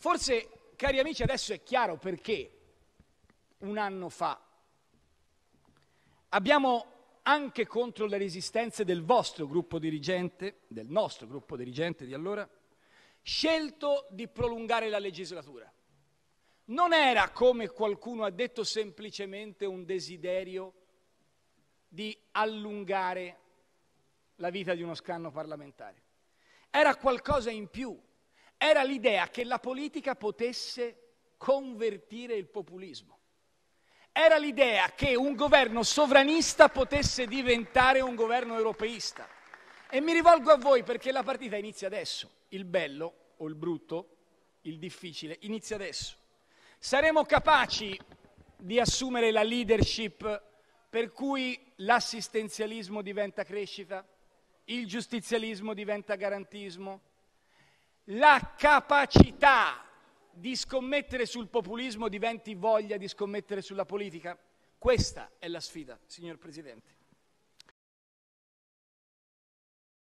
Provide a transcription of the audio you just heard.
Forse, cari amici, adesso è chiaro perché un anno fa abbiamo anche contro le resistenze del vostro gruppo dirigente, del nostro gruppo dirigente di allora, scelto di prolungare la legislatura. Non era, come qualcuno ha detto, semplicemente un desiderio di allungare la vita di uno scanno parlamentare. Era qualcosa in più, era l'idea che la politica potesse convertire il populismo. Era l'idea che un governo sovranista potesse diventare un governo europeista. E mi rivolgo a voi perché la partita inizia adesso. Il bello o il brutto, il difficile, inizia adesso. Saremo capaci di assumere la leadership per cui l'assistenzialismo diventa crescita, il giustizialismo diventa garantismo, la capacità di scommettere sul populismo diventi voglia di scommettere sulla politica? Questa è la sfida, signor Presidente.